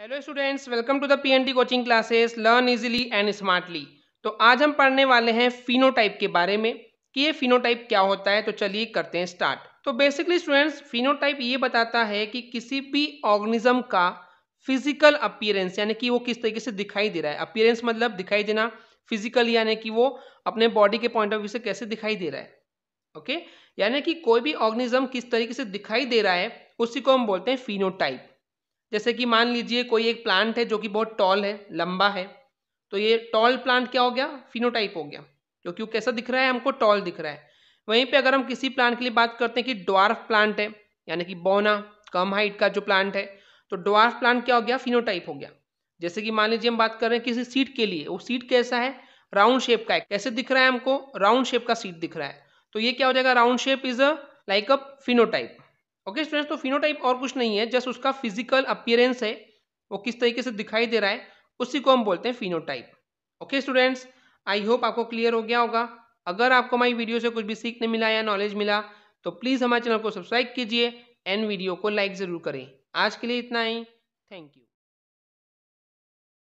hello students welcome to the PNT coaching classes learn easily and smartly तो आज हम पढ़ने वाले हैं फिनोटाइप के बारे में कि ये फिनोटाइप क्या होता है तो चलिए करते हैं स्टार्ट तो बेसिकली स्टूडेंट्स फिनोटाइप ये बताता है कि किसी भी ऑर्गेनिज्म का फिजिकल अपियरेंस यानी कि वो किस तरीके से दिखाई दे रहा है अपियरेंस मतलब दिखाई देना फिजिकल यानी कि वो अपने बॉडी के पॉइंट ऑफ व्यू से कैसे दिखाई दे रहा है ओके यानी कि कोई भी ऑर्गेनिज्म किस तरीके से दिखाई दे रहा है उसी को हम बोलते हैं फिनोटाइप जैसे कि मान लीजिए कोई एक प्लांट है जो कि बहुत टॉल है लंबा है तो ये टॉल प्लांट क्या हो गया फिनोटाइप हो गया क्योंकि वो कैसा दिख रहा है हमको टॉल दिख रहा है वहीं पे अगर हम किसी प्लांट के लिए बात करते हैं कि ड्वार्फ प्लांट है यानी कि बौना कम हाइट का जो प्लांट है तो ड्वार्फ प्लांट क्या हो गया फिनोटाइप हो गया जैसे कि मान लीजिए हम बात कर रहे हैं किसी सीट के लिए वो सीट कैसा है राउंड शेप का है कैसे दिख रहा है हमको राउंड शेप का सीट दिख रहा है तो ये क्या हो जाएगा round shape is a like a phenotype okay students तो फिनोटाइप और कुछ नहीं है जस्ट उसका फिजिकल अपियरेंस है वो किस तरीके से दिखाई दे रहा है उसी को हम बोलते हैं phenotype okay students I hope आपको क्लियर हो गया होगा अगर आपको हमारी वीडियो से कुछ भी सीखने मिला या नॉलेज मिला तो प्लीज़ हमारे चैनल को सब्सक्राइब कीजिए एंड वीडियो को लाइक ज़रूर करें आज के लिए इतना ही थैंक यू